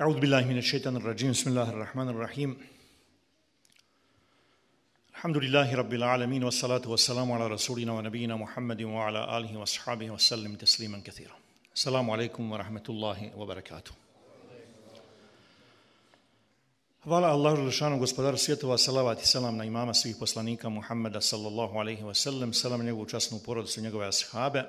أعوذ بالله من الشيطان الرجيم بسم الله الرحمن الرحيم الحمد لله رب العالمين والصلاة والسلام على رسولنا ونبينا محمد وعلى آله وصحابه وسلم تسليما كثيرا السلام عليكم ورحمة الله وبركاته Hvala Allahu lišanu gospodaru svjetova, salavat i salam na imama svih poslanika Muhammeda sallallahu alaihi wa sallam, salam njegovu časnu porodicu njegove ashabe,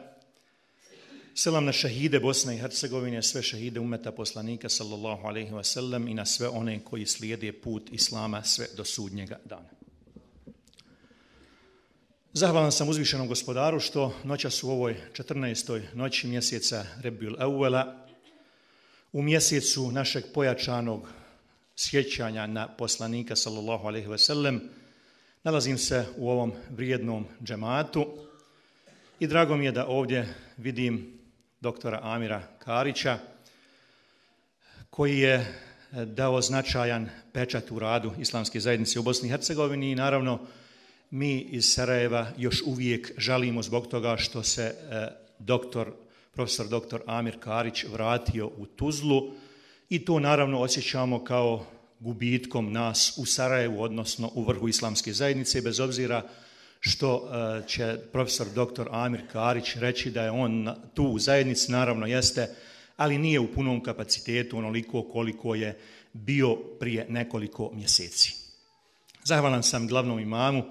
Selam na šahide Bosne i Hercegovine, sve šahide umeta poslanika sallallahu alaihi wa sallam i na sve one koji slijede put Islama sve do sudnjega dana. Zahvalan sam uzvišenom gospodaru što noćas u ovoj 14. noći mjeseca Rebjul Eula u mjesecu našeg pojačanog sjećanja na poslanika sallallahu alaihi wa sallam nalazim se u ovom vrijednom džematu i drago mi je da ovdje vidim doktora Amira Karića, koji je eh, dao značajan pečat u radu islamske zajednice u Bosni i Hercegovini i naravno mi iz Sarajeva još uvijek žalimo zbog toga što se eh, doktor, profesor doktor Amir Karić vratio u Tuzlu i to naravno osjećamo kao gubitkom nas u Sarajevu, odnosno u vrhu islamske zajednice, bez obzira na što e, će profesor dr. Amir Karić reći da je on tu u zajednici, naravno jeste, ali nije u punom kapacitetu onoliko koliko je bio prije nekoliko mjeseci. Zahvalan sam glavnom imamu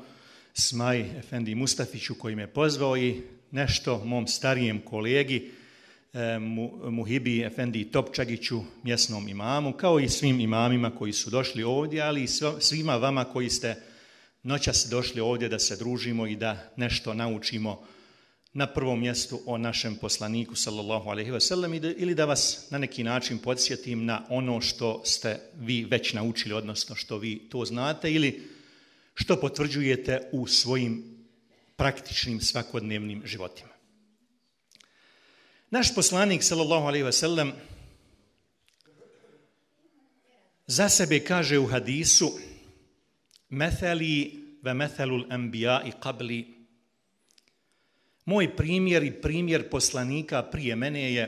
Smaj Efendi Mustafiću koji me pozvao i nešto mom starijem kolegi e, Muhibi Efendi Topčagiću, mjesnom imamu, kao i svim imamima koji su došli ovdje, ali i svima vama koji ste došli noćas došli ovdje da se družimo i da nešto naučimo na prvom mjestu o našem poslaniku sallallahu alejhi ve sellem ili da vas na neki način podsjetim na ono što ste vi već naučili odnosno što vi to znate ili što potvrđujete u svojim praktičnim svakodnevnim životima. Naš poslanik sallallahu alejhi ve sellem za sebe kaže u hadisu mathali ve methelul enbija i kabli. Moj primjer i primjer poslanika prije mene je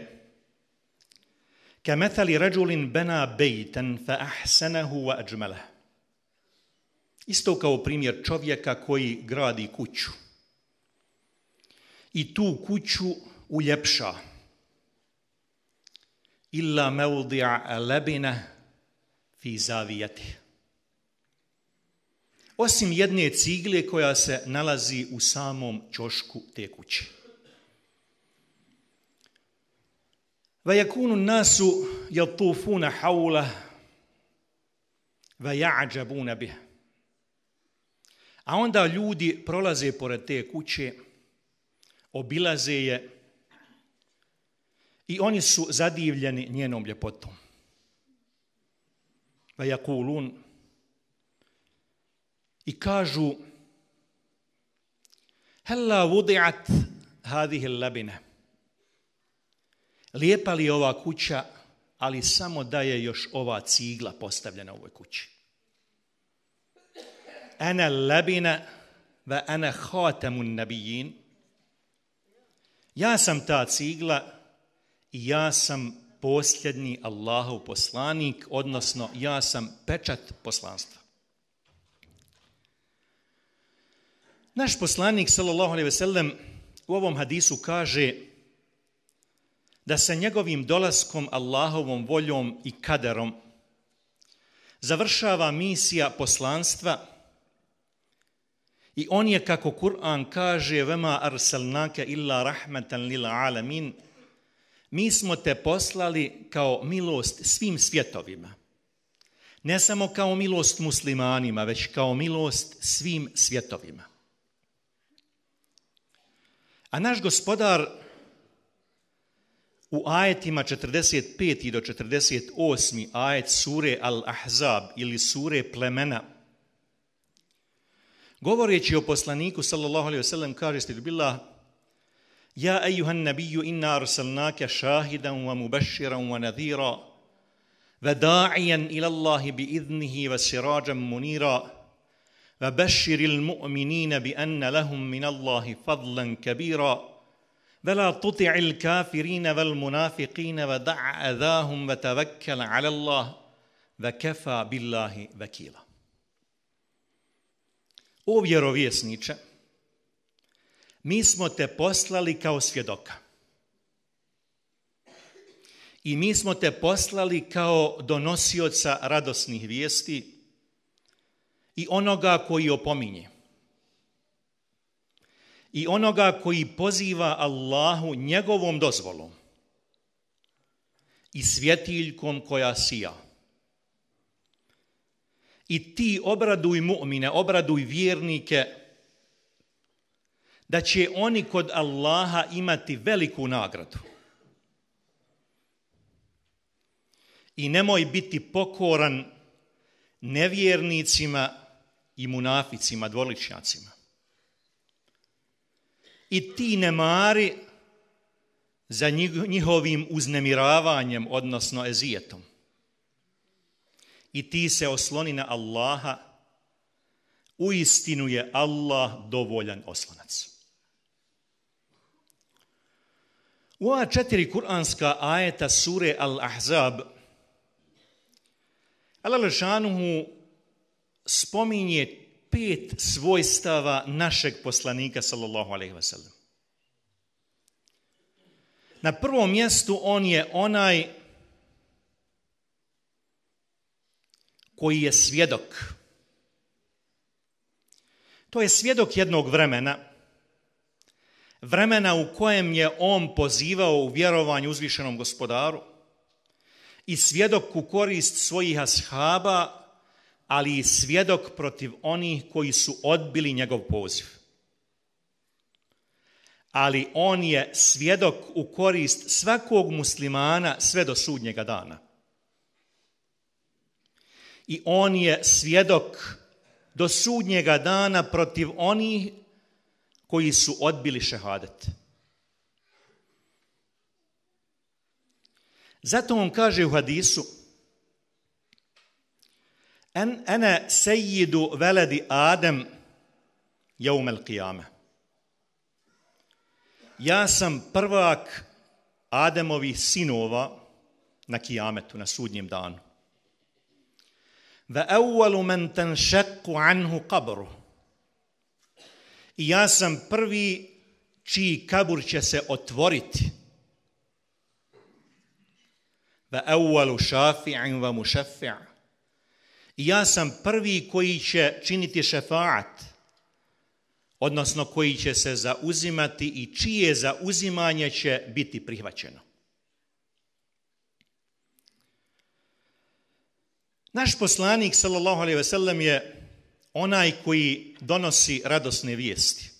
ke metheli ređulin bena bejten fe ahsenehu wa ajmeleh. Isto kao primjer čovjeka koji gradi kuću. I tu kuću uljepša. Illa meudija lebine fi zavijatih osim jedne cigle koja se nalazi u samom čošku te kuće. Vajakunu nasu jel tufuna haula vajađabuna bih. A onda ljudi prolaze pored te kuće, obilaze je i oni su zadivljeni njenom ljepotom. Vajakulun vajakulun i kažu Hella vudi'at hadih labine. Lijepa li ova kuća, ali samo da je još ova cigla postavljena u ovoj kući. Ana labina va ana hatamun nabijin. Ja sam ta cigla i ja sam posljednji Allahov poslanik, odnosno ja sam pečat poslanstva. Naš poslanik, sallallahu alaihi ve sellem, u ovom hadisu kaže da sa njegovim dolaskom, Allahovom voljom i kaderom završava misija poslanstva i on je, kako Kur'an kaže, vema arselnake illa rahmetan lil alamin, mi smo te poslali kao milost svim svjetovima. Ne samo kao milost muslimanima, već kao milost svim svjetovima. A naš gospodar u ajetima 45. i do 48. ajet sure Al-Ahzab ili sure plemena, govoreći o poslaniku, sallallahu alaihi wasallam, kaže stilbillah, Ja, ejuhan nabiju, inna arsalnake šahidan wa mubashiran wa nadhira, va da'ijan ilallahi bi idnihi va sirađan munira, وبشر المؤمنين بأن لهم من الله فضلا كبيرا ولا تطع الكافرين والمنافقين ودع أذاهم وتوكل على الله وكفى بالله وكيلا O vjerovjesniče, mi smo te poslali kao svjedoka. I mi smo te poslali kao donosioca radosnih vijesti, i onoga koji opominje. I onoga koji poziva Allahu njegovom dozvolom i svjetiljkom koja sija. I ti obraduj mu'mine, obraduj vjernike, da će oni kod Allaha imati veliku nagradu. I nemoj biti pokoran nevjernicima, i munaficima, dvorličnjacima. I ti ne mari za njihovim uznemiravanjem, odnosno ezijetom. I ti se osloni na Allaha, u istinu je Allah dovoljan oslonac. U ova četiri kuranska ajeta sure Al-Ahzab, Allah lešanuhu spominje pet svojstava našeg poslanika sallallahu alejhi ve sellem. Na prvom mjestu on je onaj koji je svjedok. To je svjedok jednog vremena, vremena u kojem je on pozivao u vjerovanju uzvišenom gospodaru i svjedok u korist svojih ashaba ali i svjedok protiv onih koji su odbili njegov poziv. Ali on je svjedok u korist svakog muslimana sve do sudnjega dana. I on je svjedok do sudnjega dana protiv onih koji su odbili šehadet. Zato on kaže u hadisu, أن أنا سيد ولد آدم يوم القيامة Ja sam prvak Ademovih sinova na kijametu, na sudnjem danu. وأول من تنشق عنه قبره I ja sam prvi čiji kabur će se otvoriti. وأول شافع ومشفع ja sam prvi koji će činiti šefaat, odnosno koji će se zauzimati i čije zauzimanje će biti prihvaćeno. Naš poslanik, sallallahu alaihi ve sellem, je onaj koji donosi radosne vijesti.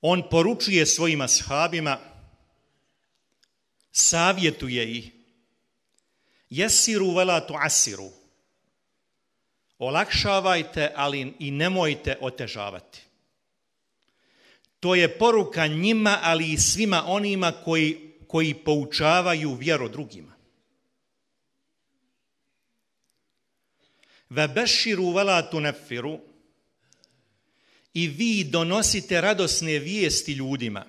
On poručuje svojima sahabima, savjetuje ih, jesiru vela tu asiru. Olakšavajte, ali i nemojte otežavati. To je poruka njima, ali i svima onima koji, koji poučavaju vjeru drugima. Ve beširu vela tu nefiru i vi donosite radosne vijesti ljudima.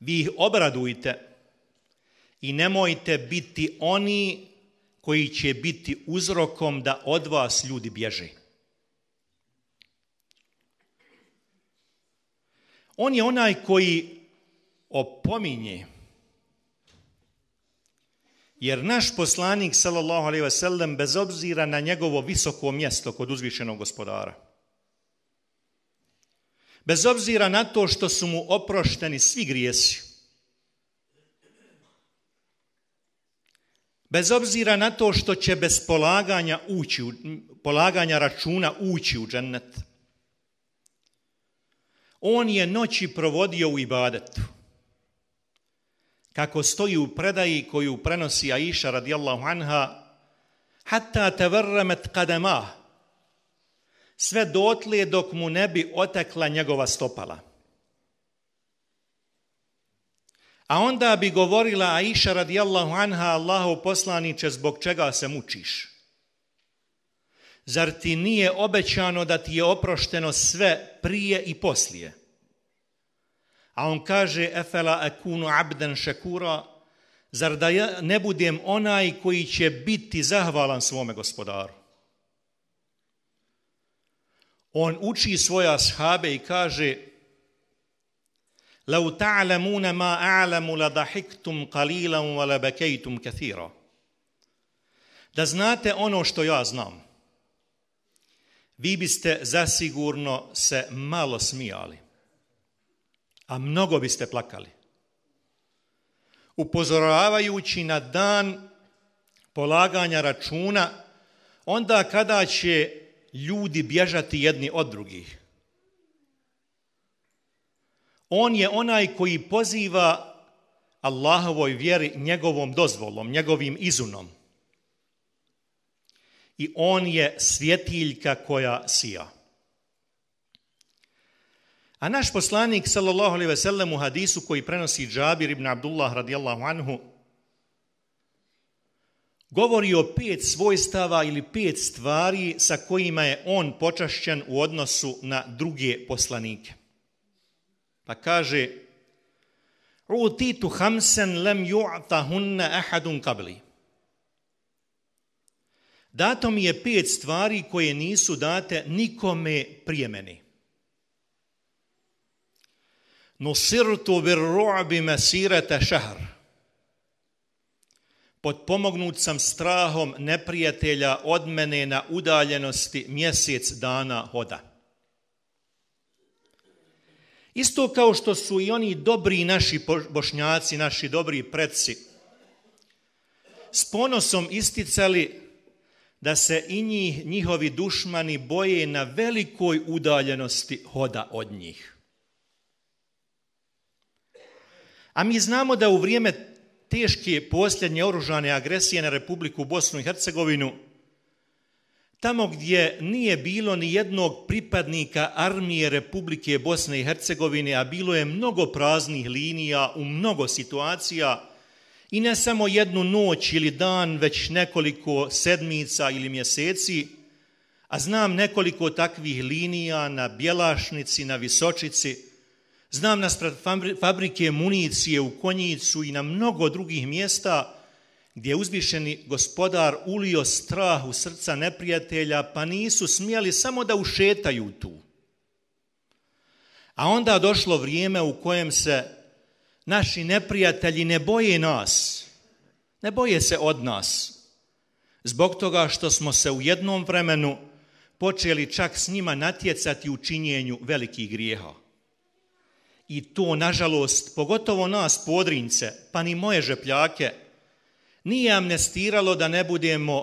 Vi ih obradujte, obradujte, i nemojte biti oni koji će biti uzrokom da od vas ljudi bježe. On je onaj koji opominje, jer naš poslanik, sallallahu alaihi wasallam, bez obzira na njegovo visoko mjesto kod uzvišenog gospodara, bez obzira na to što su mu oprošteni svi grijesi, Bez obzira na to što će bez polaganja, ući, polaganja računa ući u džennet, on je noći provodio u ibadetu. Kako stoji u predaji koju prenosi Aisha radijallahu anha, hatta tevrremet kadema, sve dotlije dok mu ne bi otekla njegova stopala. A onda bi govorila Aisha radijallahu anha Allahu poslaniće zbog čega se mučiš. Zar ti nije obećano da ti je oprošteno sve prije i poslije? A on kaže, efela ekunu abden šekura, zar da ja ne budem onaj koji će biti zahvalan svome gospodaru? On uči svoja shabe i kaže, لو تعلمون ما اعلم لضحكتم قليلا ولا بكيتم كثيرا Da znate ono što ja znam, vi biste zasigurno se malo smijali, a mnogo biste plakali. Upozoravajući na dan polaganja računa, onda kada će ljudi bježati jedni od drugih, On je onaj koji poziva Allahovoj vjeri njegovom dozvolom, njegovim izunom. I on je svjetiljka koja sija. A naš poslanik, sallallahu alaihi ve sellem, u hadisu koji prenosi Džabir ibn Abdullah radijallahu anhu, govori o pet svojstava ili pet stvari sa kojima je on počašćen u odnosu na druge poslanike. Pa kaže Utitu hamsen lem ju'ta hunne ahadun kabli. Dato mi je pet stvari koje nisu date nikome prije meni. Nusirtu bir ru'bi mesirete šehr. Potpomognut sam strahom neprijatelja od mene na udaljenosti mjesec dana hoda. Isto kao što su i oni dobri naši bošnjaci, naši dobri predsi, s ponosom isticali da se i njih, njihovi dušmani boje na velikoj udaljenosti hoda od njih. A mi znamo da u vrijeme teške posljednje oružane agresije na Republiku Bosnu i Hercegovinu, tamo gdje nije bilo ni jednog pripadnika armije Republike Bosne i Hercegovine, a bilo je mnogo praznih linija u mnogo situacija, i ne samo jednu noć ili dan, već nekoliko sedmica ili mjeseci, a znam nekoliko takvih linija na Bjelašnici, na Visočici, znam nas fabrike municije u Konjicu i na mnogo drugih mjesta, gdje je uzvišeni gospodar ulio strah u srca neprijatelja, pa nisu smijeli samo da ušetaju tu. A onda došlo vrijeme u kojem se naši neprijatelji ne boje nas, ne boje se od nas, zbog toga što smo se u jednom vremenu počeli čak s njima natjecati u činjenju velikih grijeha. I to, nažalost, pogotovo nas, podrince, pa ni moje žepljake, nije amnestiralo da ne budemo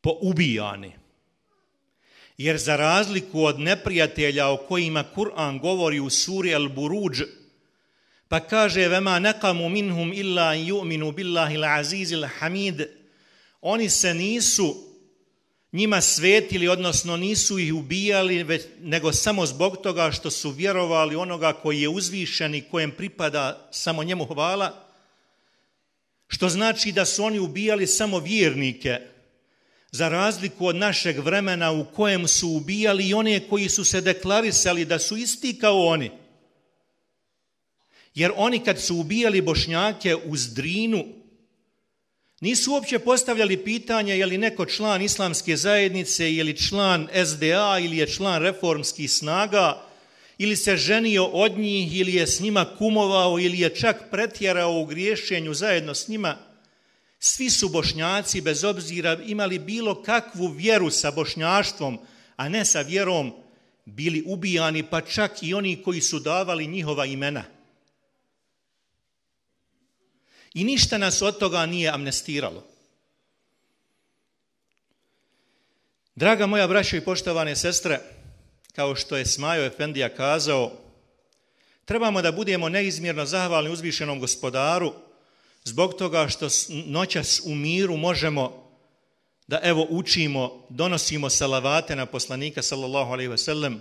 poubijani. Jer za razliku od neprijatelja o kojima Kur'an govori u suri Al-Buruđ, pa kaže vema nekamu minhum illa yu'minu billahi l'aziz il-hamid, oni se nisu njima svetili, odnosno nisu ih ubijali, već, nego samo zbog toga što su vjerovali onoga koji je uzvišen i kojem pripada samo njemu hvala, Što znači da su oni ubijali samo vjernike, za razliku od našeg vremena u kojem su ubijali i one koji su se deklarisali da su isti kao oni. Jer oni kad su ubijali bošnjake uz drinu, nisu uopće postavljali pitanje je li neko član islamske zajednice, je li član SDA ili je član reformskih snaga, ili se ženio od njih, ili je s njima kumovao, ili je čak pretjerao u griješenju zajedno s njima, svi su bošnjaci, bez obzira imali bilo kakvu vjeru sa bošnjaštvom, a ne sa vjerom, bili ubijani, pa čak i oni koji su davali njihova imena. I ništa nas od toga nije amnestiralo. Draga moja braća i poštovane sestre, kao što je Smajo Efendija kazao, trebamo da budemo neizmjerno zahvalni uzvišenom gospodaru zbog toga što noćas u miru možemo da evo učimo, donosimo salavate na poslanika sallallahu alaihi ve sellem,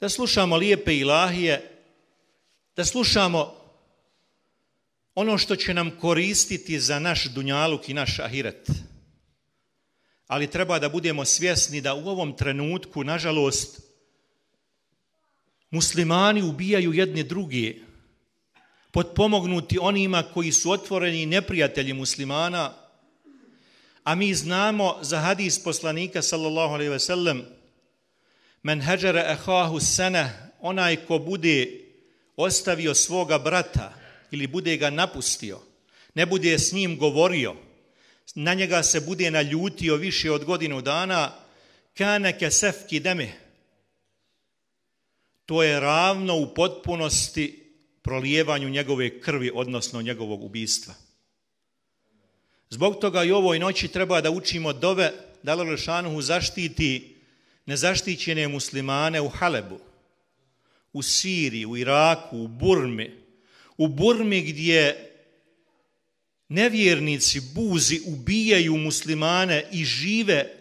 da slušamo lijepe ilahije, da slušamo ono što će nam koristiti za naš dunjaluk i naš ahiret. Ali treba da budemo svjesni da u ovom trenutku, nažalost, muslimani ubijaju jedne druge, potpomognuti onima koji su otvoreni neprijatelji muslimana, a mi znamo za hadis poslanika, sallallahu alaihi ve sellem, men hađara ehahu sene, onaj ko bude ostavio svoga brata ili bude ga napustio, ne bude s njim govorio, na njega se bude naljutio više od godinu dana, kane kesefki demih, to je ravno u potpunosti prolijevanju njegove krvi, odnosno njegovog ubistva. Zbog toga i ovoj noći treba da učimo dove da Lelešanuhu zaštiti nezaštićene muslimane u Halebu, u Siriji, u Iraku, u Burmi, u Burmi gdje nevjernici, buzi, ubijaju muslimane i žive,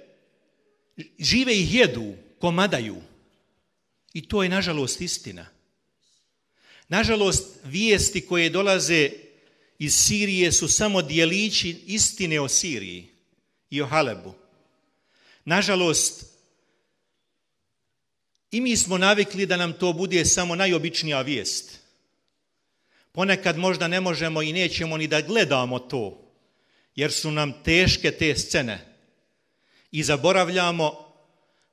žive ih jedu, komadaju. I to je, nažalost, istina. Nažalost, vijesti koje dolaze iz Sirije su samo dijelići istine o Siriji i o Halebu. Nažalost, i mi smo navikli da nam to bude samo najobičnija vijest. Ponekad možda ne možemo i nećemo ni da gledamo to, jer su nam teške te scene i zaboravljamo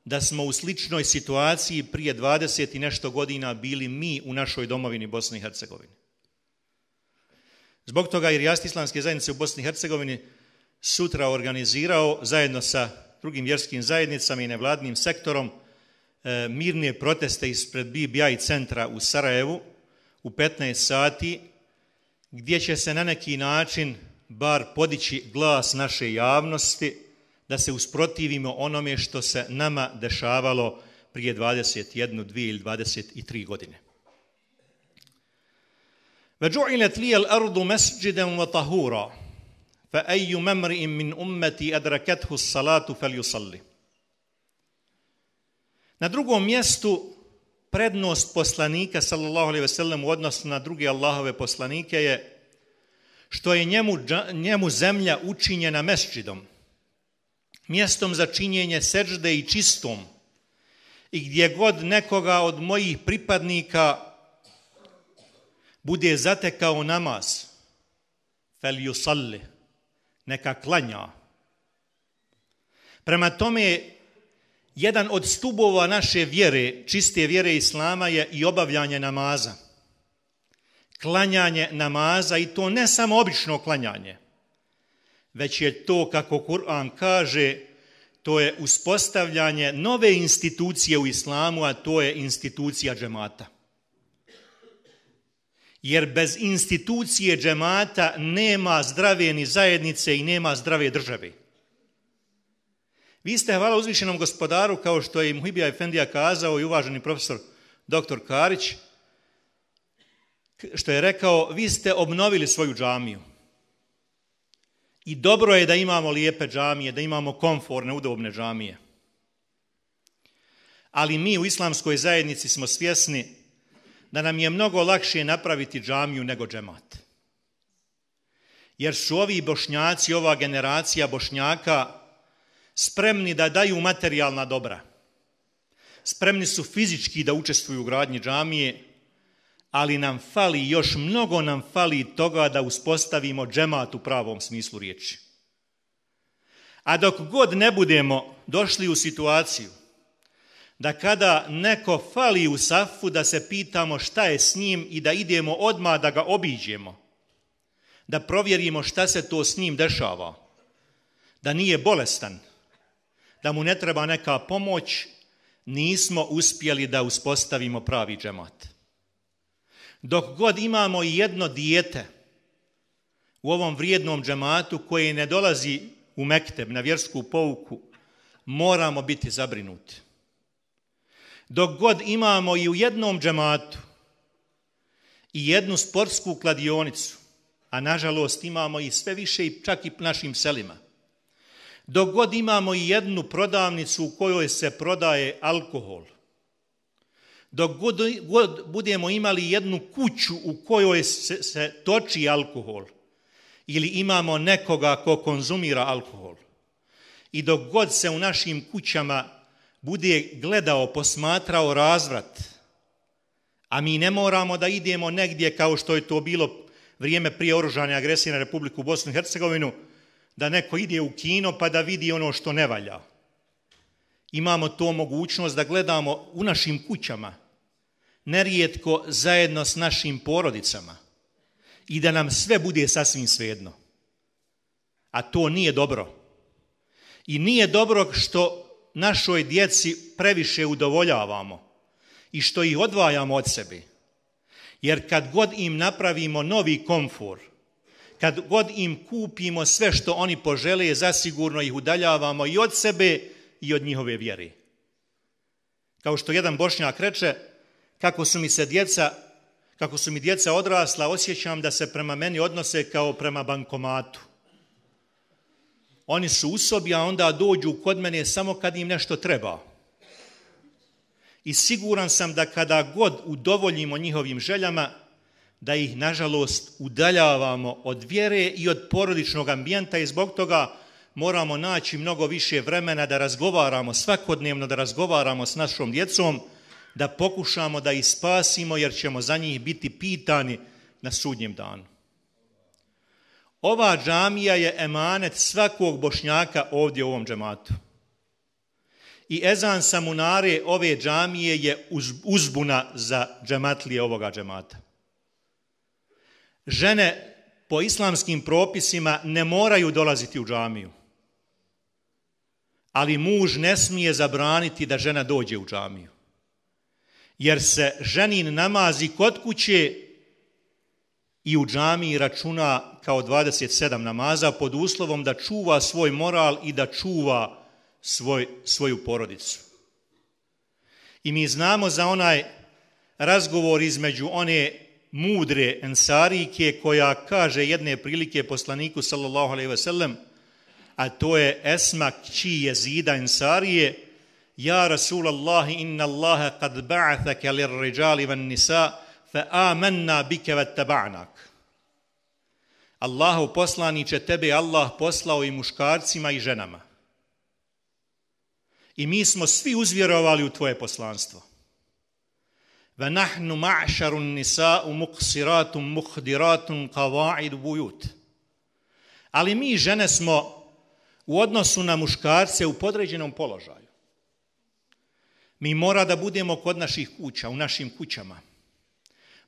da smo u sličnoj situaciji prije 20 i nešto godina bili mi u našoj domovini Bosne i Hercegovine. Zbog toga jer jastislamske zajednice u Bosni i Hercegovini sutra organizirao zajedno sa drugim vjerskim zajednicama i nevladnim sektorom e, proteste ispred BBI centra u Sarajevu u 15 sati gdje će se na neki način bar podići glas naše javnosti da se usprotivimo onome što se nama dešavalo prije 21, 2 ili 23 godine. al ardu masjidan wa tahura. Fa وَطَهُورًا فَأَيُّ min ummati adrakathu as-salatu falyusalli. Na drugom mjestu prednost poslanika sallallahu alejhi ve sellem u odnosu na druge Allahove poslanike je što je njemu njemu zemlja učinjena mesdžidom mjestom za činjenje seđde i čistom i gdje god nekoga od mojih pripadnika bude zatekao namaz, fel yusalli, neka klanja. Prema tome, jedan od stubova naše vjere, čiste vjere Islama, je i obavljanje namaza. Klanjanje namaza, i to ne samo obično klanjanje, već je to, kako Kur'an kaže, to je uspostavljanje nove institucije u islamu, a to je institucija džemata. Jer bez institucije džemata nema zdrave ni zajednice i nema zdrave države. Vi ste hvala uzvišenom gospodaru, kao što je Muhibija Efendija kazao i uvaženi profesor dr. Karić, što je rekao, vi ste obnovili svoju džamiju. I dobro je da imamo lijepe džamije, da imamo konforne, udobne džamije. Ali mi u islamskoj zajednici smo svjesni da nam je mnogo lakše napraviti džamiju nego džemat. Jer su ovi bošnjaci, ova generacija bošnjaka, spremni da daju materijalna dobra. Spremni su fizički da učestvuju u gradnji džamije, ali nam fali, još mnogo nam fali toga da uspostavimo džemat u pravom smislu riječi. A dok god ne budemo došli u situaciju da kada neko fali u safu da se pitamo šta je s njim i da idemo odmah da ga obiđemo, da provjerimo šta se to s njim dešava, da nije bolestan, da mu ne treba neka pomoć, nismo uspjeli da uspostavimo pravi džemat dok god imamo jedno dijete u ovom vrijednom džematu koji ne dolazi u Mekteb, na vjersku pouku, moramo biti zabrinuti. Dok god imamo i u jednom džematu i jednu sportsku kladionicu, a nažalost imamo i sve više i čak i našim selima, dok god imamo i jednu prodavnicu u kojoj se prodaje alkohol, dok god, god budemo imali jednu kuću u kojoj se, se toči alkohol ili imamo nekoga ko konzumira alkohol i dok god se u našim kućama bude gledao, posmatrao razvrat, a mi ne moramo da idemo negdje kao što je to bilo vrijeme prije oružane agresije na Republiku Bosnu i Hercegovinu, da neko ide u kino pa da vidi ono što ne valja. Imamo to mogućnost da gledamo u našim kućama – nerijetko zajedno s našim porodicama i da nam sve bude sasvim svejedno. A to nije dobro. I nije dobro što našoj djeci previše udovoljavamo i što ih odvajamo od sebe. Jer kad god im napravimo novi komfor, kad god im kupimo sve što oni požele, zasigurno ih udaljavamo i od sebe i od njihove vjere. Kao što jedan bošnjak reče, kako su mi se djeca, kako su mi djeca odrasla, osjećam da se prema meni odnose kao prema bankomatu. Oni su u sobi, a onda dođu kod mene samo kad im nešto treba. I siguran sam da kada god udovoljimo njihovim željama, da ih, nažalost, udaljavamo od vjere i od porodičnog ambijenta i zbog toga moramo naći mnogo više vremena da razgovaramo svakodnevno, da razgovaramo s našom djecom, da pokušamo da ih spasimo jer ćemo za njih biti pitani na sudnjem danu. Ova džamija je emanet svakog bošnjaka ovdje u ovom džematu. I ezan samunare ove džamije je uzbuna za džematlije ovoga džemata. Žene po islamskim propisima ne moraju dolaziti u džamiju. Ali muž ne smije zabraniti da žena dođe u džamiju jer se ženin namazi kod kuće i u džami računa kao 27 namaza pod uslovom da čuva svoj moral i da čuva svoj, svoju porodicu. I mi znamo za onaj razgovor između one mudre ensarike koja kaže jedne prilike poslaniku sallallahu alaihi ve sellem, a to je Esma kći jezida ensarije, Ja Rasul Allah, inna Allahe kad ba'athaka lir ređali van nisa, fa amanna bike vat taba'nak. Allahu poslani će tebe Allah poslao i muškarcima i ženama. I mi smo svi uzvjerovali u tvoje poslanstvo. Ve nahnu ma'šarun nisa u muksiratum muhdiratum kava'id bujut. Ali mi žene smo u odnosu na muškarce u podređenom položaju. Mi mora da budemo kod naših kuća, u našim kućama.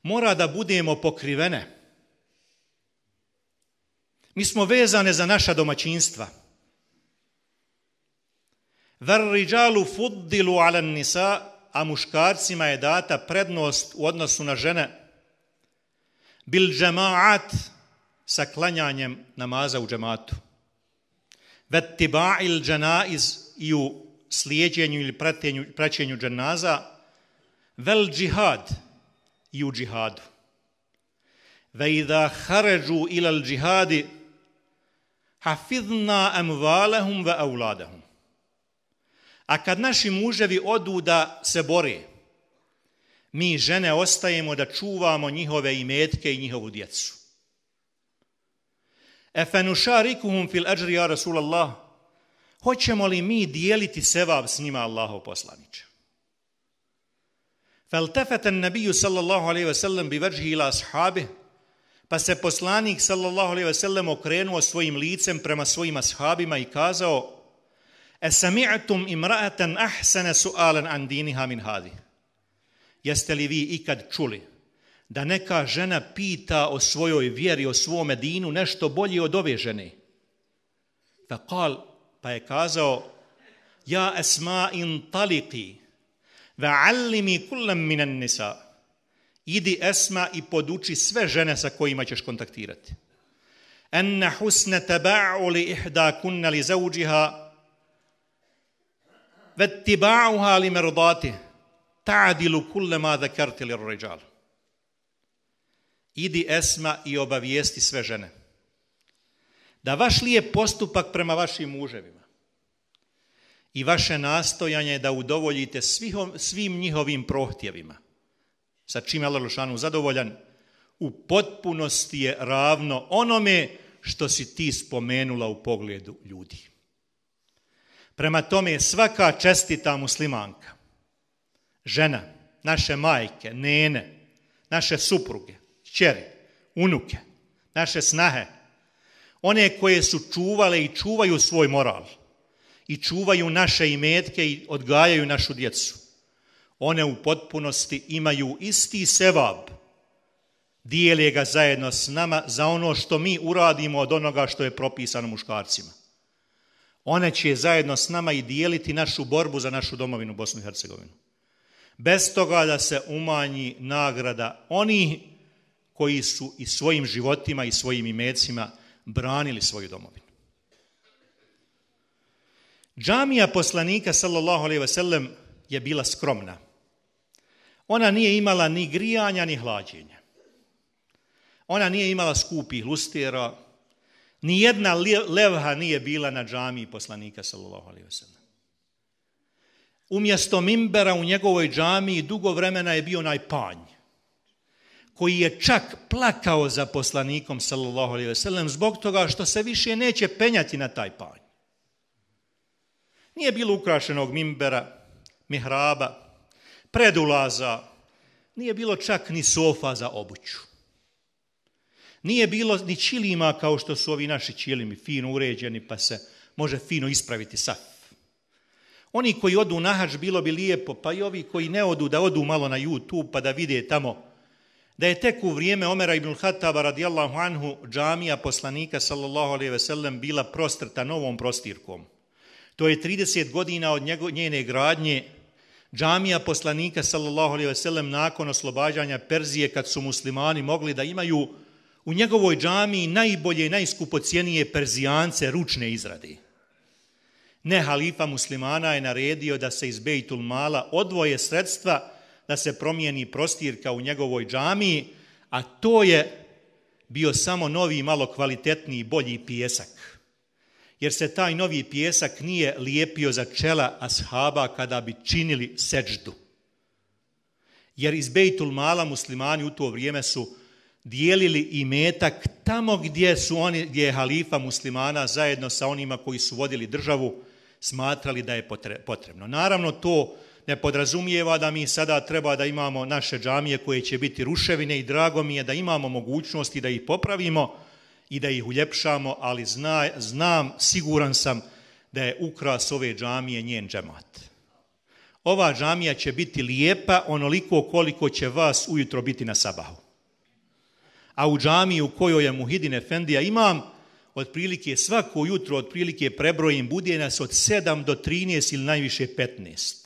Mora da budemo pokrivene. Mi smo vezane za naša domaćinstva. Verriđalu fuddilu ala nisa, a muškarcima je data prednost u odnosu na žene. Bil džemaat sa klanjanjem namaza u džematu. Vettiba il džena iz i u slijedjenju ili pratenju, praćenju dženaza, vel džihad i u džihadu. Ve i da haređu ilal džihadi, hafidna emvalehum ve euladehum. A kad naši muževi odu da se bore, mi žene ostajemo da čuvamo njihove imetke i njihovu djecu. Efenu šarikuhum fil ajri ja Rasulallahu, hoćemo li mi dijeliti sevab s njima Allahov poslaniče? Feltefete nabiju sallallahu alaihi ve sellem bi vrži ila sahabi, pa se poslanik sallallahu alaihi ve sellem okrenuo svojim licem prema svojim sahabima i kazao E sami'atum imra'atan ahsana su'alan an diniha min hadi. Jeste li vi ikad čuli da neka žena pita o svojoj vjeri, o svome dinu nešto bolje od ove žene? Fa kal, pa je kazao ja esma in taliki ve allimi kullam minan nisa idi esma i poduči sve žene sa kojima ćeš kontaktirati enne husne teba'u li ihda kunna li zauđiha ve tiba'uha li merodati ta'adilu kulle ma zekerti li rođal idi esma i obavijesti sve žene da vaš je postupak prema vašim muževima i vaše nastojanje da udovoljite svihom, svim njihovim prohtjevima, sa čim je Lelošanu zadovoljan, u potpunosti je ravno onome što si ti spomenula u pogledu ljudi. Prema tome je svaka čestita muslimanka, žena, naše majke, nene, naše supruge, čeri, unuke, naše snahe, one koje su čuvale i čuvaju svoj moral i čuvaju naše imetke i odgajaju našu djecu. One u potpunosti imaju isti sevab, dijelje ga zajedno s nama za ono što mi uradimo od onoga što je propisano muškarcima. One će zajedno s nama i dijeliti našu borbu za našu domovinu Bosnu i Hercegovinu. Bez toga da se umanji nagrada oni koji su i svojim životima i svojim imecima učinili branili svoju domovinu. Džamija poslanika sallallahu alejhi ve sellem je bila skromna. Ona nije imala ni grijanja ni hlađenja. Ona nije imala skupih lustera. Ni jedna levha nije bila na džamiji poslanika sallallahu alejhi ve sellem. Umjesto mimbera u njegovoj džamiji dugo vremena je bio najpanj koji je čak plakao za poslanikom sallallahu alejhi ve sellem zbog toga što se više neće penjati na taj panj. Nije bilo ukrašenog mimbera, mihraba, predulaza, nije bilo čak ni sofa za obuću. Nije bilo ni čilima kao što su ovi naši čilimi, fino uređeni pa se može fino ispraviti saf. Oni koji odu na hač bilo bi lijepo, pa i ovi koji ne odu da odu malo na YouTube pa da vide tamo da je tek u vrijeme Omera ibn Hataba radijallahu anhu džamija poslanika sallallahu alejhi ve sellem bila prostrta novom prostirkom. To je 30 godina od njegov, njene gradnje džamija poslanika sallallahu alejhi ve sellem nakon oslobađanja Perzije kad su muslimani mogli da imaju u njegovoj džamiji najbolje i najskupocijenije perzijance ručne izrade. Ne halifa muslimana je naredio da se iz Bejtul Mala odvoje sredstva – da se promijeni prostirka u njegovoj džamiji, a to je bio samo novi, malo kvalitetniji, bolji pijesak. Jer se taj novi pijesak nije lijepio za čela ashaba kada bi činili seđdu. Jer iz Bejtul Mala muslimani u to vrijeme su dijelili i metak tamo gdje su oni, gdje je halifa muslimana zajedno sa onima koji su vodili državu smatrali da je potrebno. Naravno, to je ne podrazumijeva da mi sada treba da imamo naše džamije koje će biti ruševine i drago mi je da imamo mogućnosti da ih popravimo i da ih uljepšamo, ali zna, znam, siguran sam da je ukras ove džamije njen džemat. Ova džamija će biti lijepa onoliko koliko će vas ujutro biti na sabahu. A u džamiji u kojoj je Muhidine Efendija imam, otprilike svako jutro, otprilike prebrojim, budje nas od 7 do 13 ili najviše 15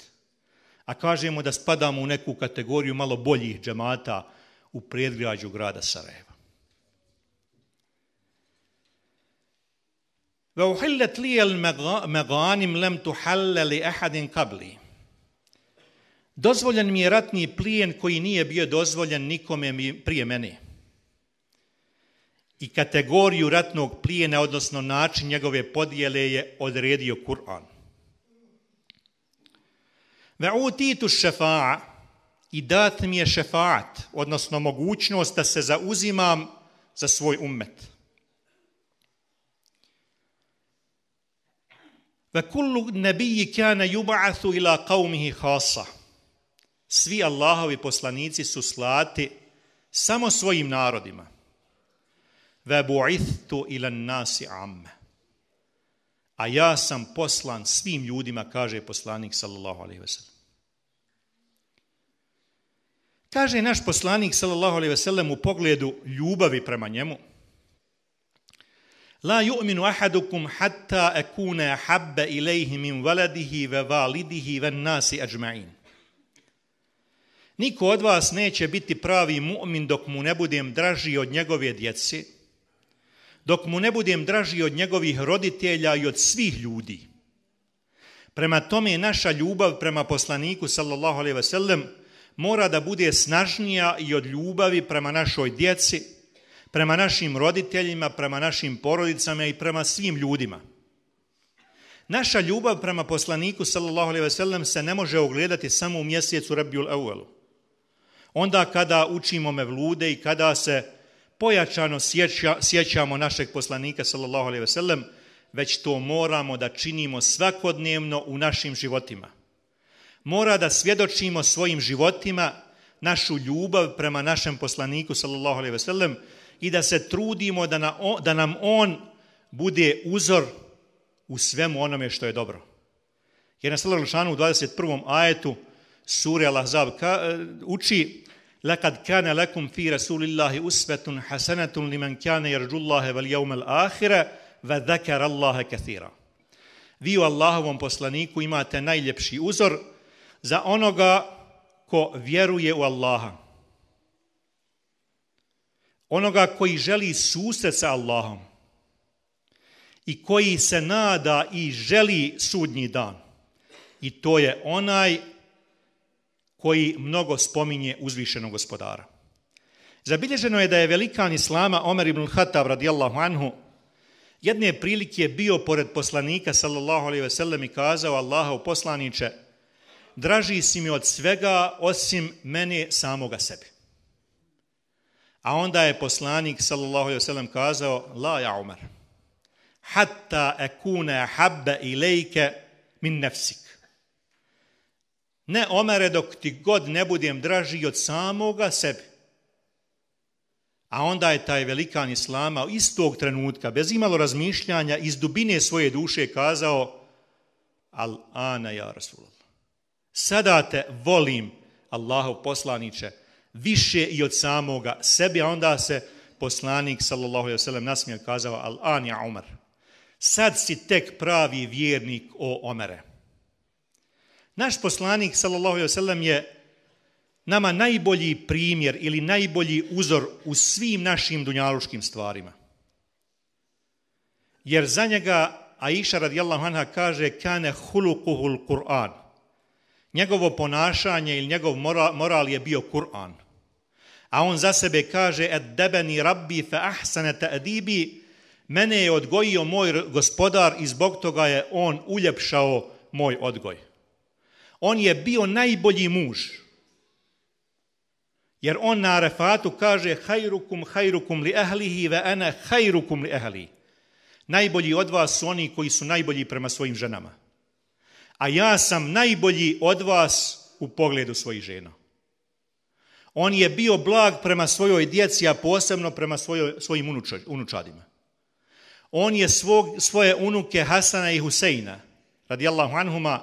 a kažemo da spadamo u neku kategoriju malo boljih džemata u predgrađu grada Sarajeva. Ve uhillet li el meganim lem tu halleli ehadin kabli. Dozvoljen mi je ratni plijen koji nije bio dozvoljen nikome prije mene. I kategoriju ratnog plijena, odnosno način njegove podijele, je odredio Kur'an. Ve utitu šefa'a i dat mi je šefa'at, odnosno mogućnost da se zauzimam za svoj ummet. Ve kullu nebiji kane juba'athu ila qavmihi hasa. Svi Allahovi poslanici su slati samo svojim narodima. Ve bu'ithtu ila nasi amme a ja sam poslan svim ljudima, kaže poslanik sallallahu alaihi sellem. Kaže naš poslanik sallallahu alaihi sellem u pogledu ljubavi prema njemu, La yu'minu ahadukum hatta akuna habba ilayhi min waladihi wa validihi wa nasi ajma'in. Niko od vas neće biti pravi mu'min dok mu ne budem draži od njegove djece, dok mu ne budem draži od njegovih roditelja i od svih ljudi. Prema tome naša ljubav prema poslaniku sallallahu alejhi ve sellem mora da bude snažnija i od ljubavi prema našoj djeci, prema našim roditeljima, prema našim porodicama i prema svim ljudima. Naša ljubav prema poslaniku sallallahu alejhi ve sellem se ne može ogledati samo u mjesecu Rabiul Awwal. Onda kada učimo mevlude i kada se pojačano sjeća, sjećamo našeg poslanika sallallahu alejhi ve sellem, već to moramo da činimo svakodnevno u našim životima. Mora da svjedočimo svojim životima našu ljubav prema našem poslaniku sallallahu alejhi ve sellem i da se trudimo da, na, da nam on bude uzor u svemu onome što je dobro. Jer na Sala u 21. ajetu sure Al-Ahzab e, uči لقد كان لكم في رسول الله أسوة حسنة لمن كان يرجو الله واليوم الآخر وذكر الله كثيرا Vi u Allahovom poslaniku imate najljepši uzor za onoga ko vjeruje u Allaha. Onoga koji želi susret sa Allahom i koji se nada i želi sudnji dan. I to je onaj koji mnogo spominje uzvišenog gospodara. Zabilježeno je da je velikan islama Omer ibn Khattab radijallahu anhu jedne prilike bio pored poslanika sallallahu alaihi ve sellem i kazao Allahu poslaniče draži si mi od svega osim mene samoga sebe. A onda je poslanik sallallahu alaihi ve sellem kazao la ja Omer hatta ekune habbe ilajke min nefsik. Ne omere dok ti god ne budem draži od samoga sebe. A onda je taj velikan islama istog trenutka, bez imalo razmišljanja, iz dubine svoje duše kazao Al-ana ja Rasulullah. Sada te volim, Allahov poslaniće, više i od samoga sebe, a onda se poslanik, sallallahu alaihi wa sallam, nasmijel kazao Al-ana ja Umar. Sad si tek pravi vjernik o Omere. Naš poslanik, sallallahu alaihi sallam, je nama najbolji primjer ili najbolji uzor u svim našim dunjaluškim stvarima. Jer za njega Aisha radijallahu anha kaže kane hulukuhul Kur'an. Njegovo ponašanje ili njegov moral, moral je bio Kur'an. A on za sebe kaže et debeni rabbi fa ahsana ta'dibi mene je odgojio moj gospodar i zbog toga je on uljepšao moj odgoj. On je bio najbolji muž. Jer on na Arefatu kaže hajrukum hajrukum li ehlihi ve ene hajrukum li ehli. Najbolji od vas su oni koji su najbolji prema svojim ženama. A ja sam najbolji od vas u pogledu svojih žena. On je bio blag prema svojoj djeci, a posebno prema svojoj, svojim unučadima. On je svog, svoje unuke Hasana i Huseina, radijallahu anhuma,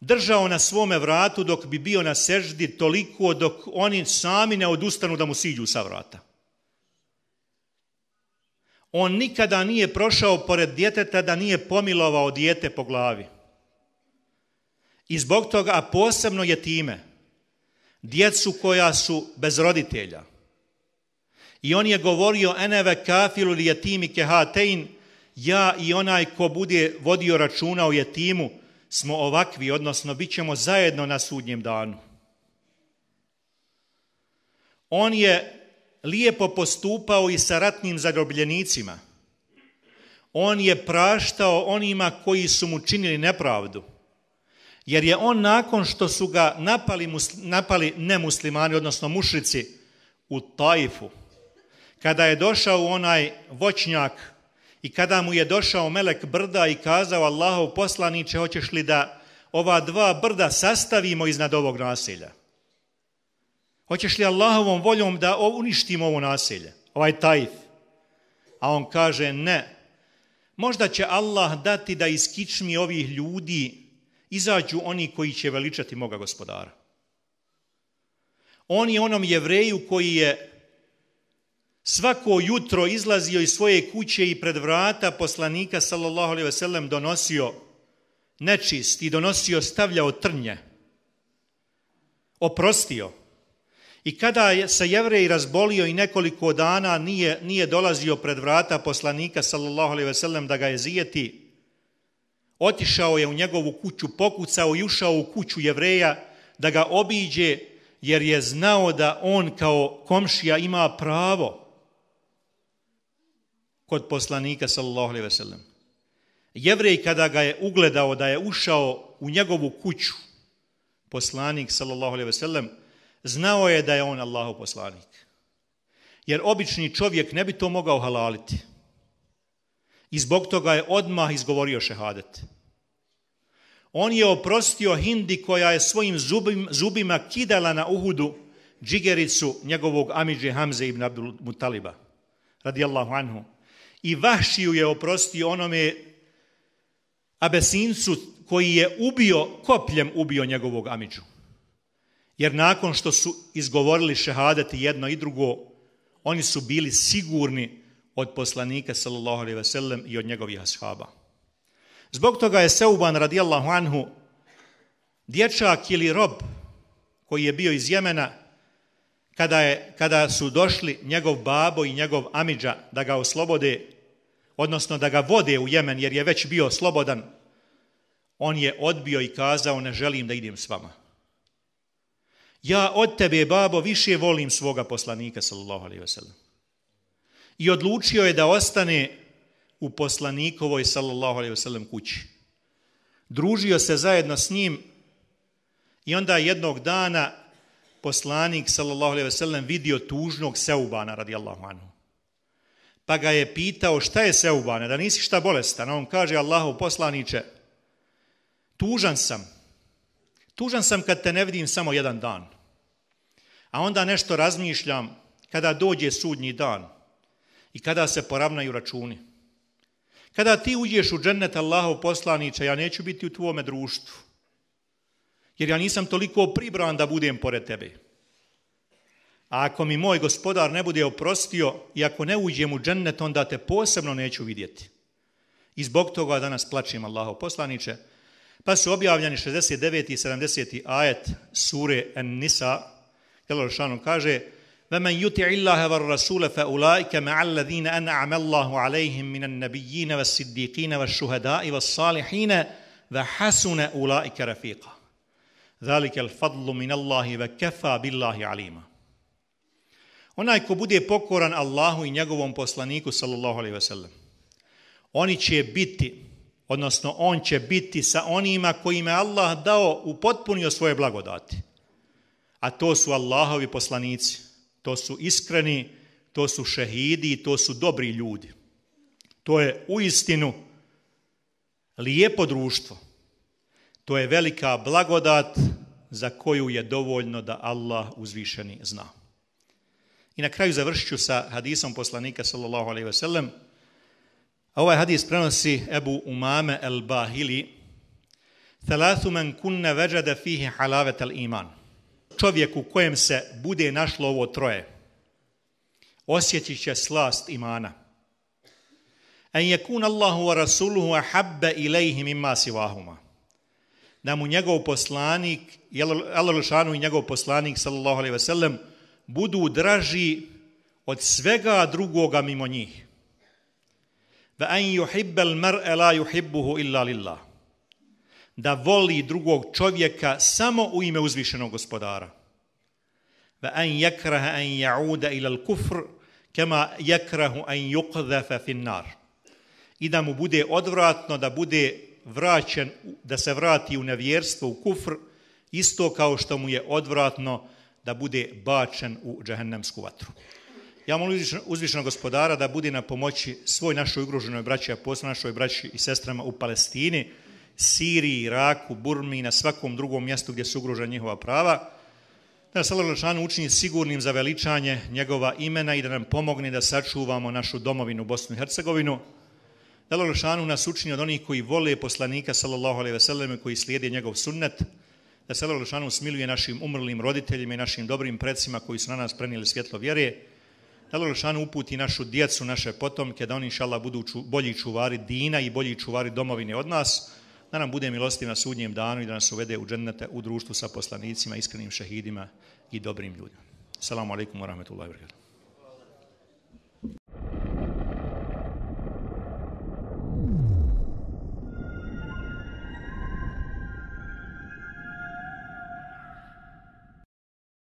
držao na svome vratu dok bi bio na seždi toliko dok oni sami ne odustanu da mu siđu sa vrata. On nikada nije prošao pored djeteta da nije pomilovao djete po glavi. I zbog toga, a posebno je time, djecu koja su bez roditelja. I on je govorio, eneve kafilu li jetimike hatein, ja i onaj ko bude vodio računa o jetimu, smo ovakvi, odnosno bit ćemo zajedno na sudnjem danu. On je lijepo postupao i sa ratnim zagrobljenicima. On je praštao onima koji su mu činili nepravdu. Jer je on nakon što su ga napali, napali nemuslimani, odnosno mušrici, u Tajfu, kada je došao onaj voćnjak I kada mu je došao melek brda i kazao Allahov poslaniće, hoćeš li da ova dva brda sastavimo iznad ovog naselja? Hoćeš li Allahovom voljom da uništimo ovo naselje, ovaj tajf? A on kaže, ne. Možda će Allah dati da iz kičmi ovih ljudi izađu oni koji će veličati moga gospodara. On je onom jevreju koji je svako jutro izlazio iz svoje kuće i pred vrata poslanika sallallahu alejhi ve sellem donosio nečist i donosio stavljao trnje oprostio i kada je sa jevrej razbolio i nekoliko dana nije nije dolazio pred vrata poslanika sallallahu alejhi ve sellem da ga je zijeti otišao je u njegovu kuću pokucao i ušao u kuću jevreja da ga obiđe jer je znao da on kao komšija ima pravo kod poslanika sallallahu alejhi ve sellem. Jevrej kada ga je ugledao da je ušao u njegovu kuću, poslanik sallallahu alejhi ve sellem znao je da je on Allahov poslanik. Jer obični čovjek ne bi to mogao halaliti. I zbog toga je odmah izgovorio šehadet. On je oprostio Hindi koja je svojim zubim, zubima kidala na Uhudu džigericu njegovog Amidži Hamze ibn Abdul Mutaliba, radijallahu anhu, i Vašiju je oprostio onome Abesincu koji je ubio, kopljem ubio njegovog Amidžu. Jer nakon što su izgovorili šehadati jedno i drugo, oni su bili sigurni od poslanika sallallahu alaihi sellem i od njegovih ashaba. Zbog toga je Seuban radijallahu anhu dječak ili rob koji je bio iz Jemena kada, je, kada su došli njegov babo i njegov Amidža da ga oslobode, odnosno da ga vode u Jemen jer je već bio slobodan, on je odbio i kazao ne želim da idem s vama. Ja od tebe, babo, više volim svoga poslanika, sallallahu alaihi wasallam. I odlučio je da ostane u poslanikovoj, sallallahu alaihi wasallam, kući. Družio se zajedno s njim i onda jednog dana poslanik sallallahu alejhi ve sellem vidio tužnog Seubana radijallahu anhu. Pa ga je pitao šta je seubana, da nisi šta bolestan. A on kaže Allahu poslanice, tužan sam. Tužan sam kad te ne vidim samo jedan dan. A onda nešto razmišljam kada dođe sudnji dan i kada se poravnaju računi. Kada ti uđeš u džennet Allahov poslanića, ja neću biti u tvome društvu jer ja nisam toliko pribran da budem pored tebe. A ako mi moj gospodar ne bude oprostio i ako ne uđem u džennet, onda te posebno neću vidjeti. I zbog toga danas plačim Allaho poslaniće. Pa su objavljani 69. i 70. ajet sure An-Nisa, Jelal Šanu kaže, وَمَنْ يُتِعِ اللَّهَ وَالرَّسُولَ فَأُولَٰئِكَ مَعَ الَّذِينَ أَنْعَمَ اللَّهُ عَلَيْهِمْ مِنَ النَّبِيِّينَ وَالصِّدِّيقِينَ وَالشُّهَدَاءِ وَالصَّالِحِينَ وَحَسُنَ أُولَٰئِكَ رَفِيقًا Zalike al-fadlu min Allahi ve kefa billahi alima. Onaj ko bude pokoran Allahu i njegovom poslaniku, sallallahu alaihi ve sellem, oni će biti, odnosno on će biti sa onima kojima Allah dao upotpunio svoje blagodati. A to su Allahovi poslanici, to su iskreni, to su šehidi i to su dobri ljudi. To je u istinu lijepo društvo, To je velika blagodat za koju je dovoljno da Allah uzvišeni zna. I na kraju završću sa hadisom poslanika sallallahu alejhi ve sellem. Ovaj hadis prenosi Ebu Umame el-Bahili. Thalathu man kunna wajada fihi halavat al-iman. Čovjek u kojem se bude našlo ovo troje osjetit će slast imana. En yakun Allahu wa rasuluhu ahabba ilayhi mimma siwahuma da mu njegov poslanik, Al-Lušanu i njegov poslanik, sallallahu alaihi sellem, budu draži od svega drugoga mimo njih. Ve en juhibbel mer ela juhibbuhu illa lillah. Da voli drugog čovjeka samo u ime uzvišenog gospodara. Ve en jekrahe en jauda ila l-kufr, kema jekrahu en juqdhefe finnar. I da mu bude odvratno, da bude vraćen, da se vrati u nevjerstvo, u kufr, isto kao što mu je odvratno da bude bačen u džahennemsku vatru. Ja molim uzvišnog gospodara da bude na pomoći svoj našoj ugroženoj braći, a posle našoj braći i sestrama u Palestini, Siriji, Iraku, Burmi i na svakom drugom mjestu gdje su ugrožena njihova prava. Da nas Allah učini sigurnim za veličanje njegova imena i da nam pomogne da sačuvamo našu domovinu Bosnu i Hercegovinu. Lelošanu nas učini od onih koji vole poslanika sallallahu alaihi ve sellem koji slijede njegov sunnet, da se Lelošanu smiluje našim umrlim roditeljima i našim dobrim precima koji su na nas prenijeli svjetlo vjere, da uputi našu djecu, naše potomke, da oni inshallah budu ču, bolji čuvari dina i bolji čuvari domovine od nas, da nam bude milosti na sudnjem danu i da nas uvede u džennete u društvu sa poslanicima, iskrenim šehidima i dobrim ljudima. Assalamu alejkum ve rahmetullahi ve berekatuh